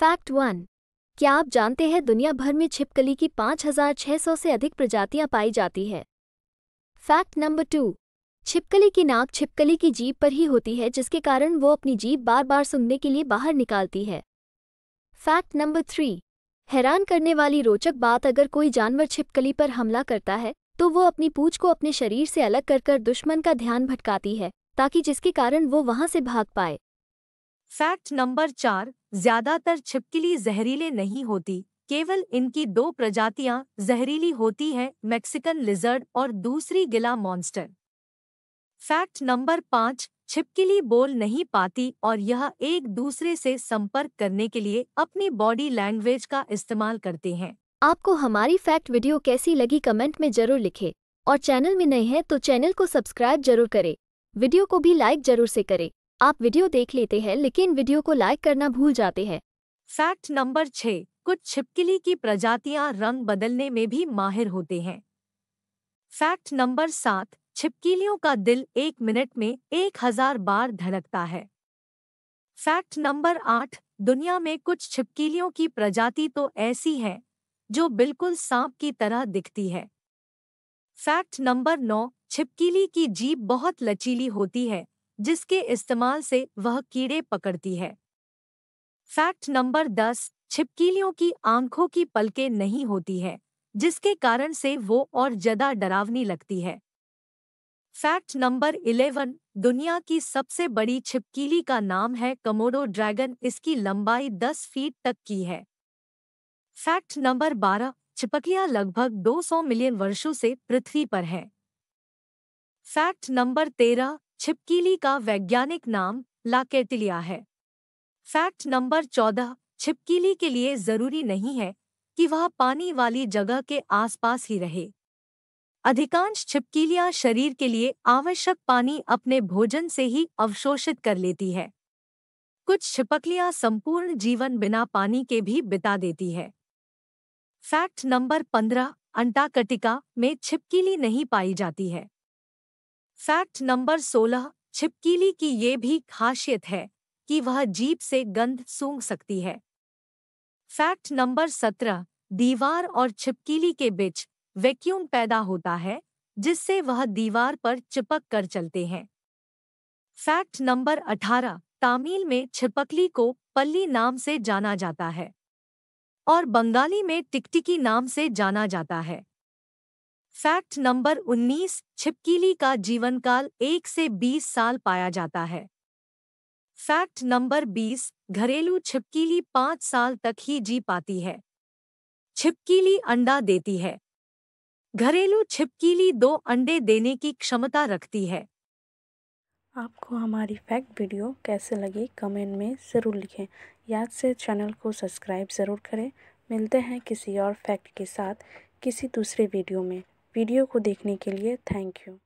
Fact one क्या आप जानते हैं दुनिया भर में छिपकली की 5,600 से अधिक प्रजातियां पाई जाती है फैक्ट नंबर टू छिपकली की नाक छिपकली की जीप पर ही होती है जिसके कारण वो अपनी जीप बार बार सुनने के लिए बाहर निकालती है फैक्ट नंबर थ्री हैरान करने वाली रोचक बात अगर कोई जानवर छिपकली पर हमला करता है तो वो अपनी पूछ को अपने शरीर से अलग कर कर दुश्मन का ध्यान भटकाती है ताकि जिसके कारण वो वहां से भाग पाए फैक्ट नंबर चार ज्यादातर छिपकली जहरीले नहीं होती केवल इनकी दो प्रजातियां जहरीली होती हैं मैक्सिकन लिजर्ड और दूसरी गिला मॉन्स्टर फैक्ट नंबर पाँच छिपकली बोल नहीं पाती और यह एक दूसरे से संपर्क करने के लिए अपनी बॉडी लैंग्वेज का इस्तेमाल करते हैं आपको हमारी फैक्ट वीडियो कैसी लगी कमेंट में जरूर लिखें और चैनल में नए हैं तो चैनल को सब्सक्राइब जरूर करें वीडियो को भी लाइक जरूर से करें आप वीडियो देख लेते हैं लेकिन वीडियो को लाइक करना भूल जाते हैं फैक्ट नंबर छह कुछ छिपकली की प्रजातियां रंग बदलने में भी माहिर होते हैं फैक्ट नंबर सात छिपकीलियों का दिल एक मिनट में एक हजार बार धड़कता है फैक्ट नंबर आठ दुनिया में कुछ छिपकीलियों की प्रजाति तो ऐसी है जो बिल्कुल सांप की तरह दिखती है फैक्ट नंबर नौ छिपकीली की जीप बहुत लचीली होती है जिसके इस्तेमाल से वह कीड़े पकड़ती है फैक्ट नंबर दस छिपकीलियों की आंखों की पलकें नहीं होती है जिसके कारण से वो और ज्यादा डरावनी लगती है फैक्ट नंबर इलेवन दुनिया की सबसे बड़ी छिपकीली का नाम है कमोडो ड्रैगन इसकी लंबाई दस फीट तक की है फैक्ट नंबर बारह छिपकियां लगभग 200 मिलियन वर्षों से पृथ्वी पर हैं। फैक्ट नंबर तेरह छिपकीली का वैज्ञानिक नाम लाकेटिलिया है फैक्ट नंबर चौदह छिपकीली के लिए जरूरी नहीं है कि वह पानी वाली जगह के आसपास ही रहे अधिकांश छिपकीलियां शरीर के लिए आवश्यक पानी अपने भोजन से ही अवशोषित कर लेती है कुछ छिपकलियां संपूर्ण जीवन बिना पानी के भी बिता देती है फैक्ट नंबर पंद्रह अंटार्कटिका में छिपकीली नहीं पाई जाती है फैक्ट नंबर 16 छिपकीली की ये भी खासियत है कि वह जीप से गंध सूंघ सकती है फैक्ट नंबर 17 दीवार और छिपकीली के बीच वैक्यूम पैदा होता है जिससे वह दीवार पर चिपक कर चलते हैं फैक्ट नंबर 18 तामिल में छिपकली को पल्ली नाम से जाना जाता है और बंगाली में टिकटिकी नाम से जाना जाता है फैक्ट नंबर 19 छिपकीली का जीवन काल एक से 20 साल पाया जाता है फैक्ट नंबर 20 घरेलू छिपकीली 5 साल तक ही जी पाती है छिपकीली अंडा देती है घरेलू छिपकीली दो अंडे देने की क्षमता रखती है आपको हमारी फैक्ट वीडियो कैसे लगी कमेंट में ज़रूर लिखें याद से चैनल को सब्सक्राइब ज़रूर करें मिलते हैं किसी और फैक्ट के साथ किसी दूसरे वीडियो में वीडियो को देखने के लिए थैंक यू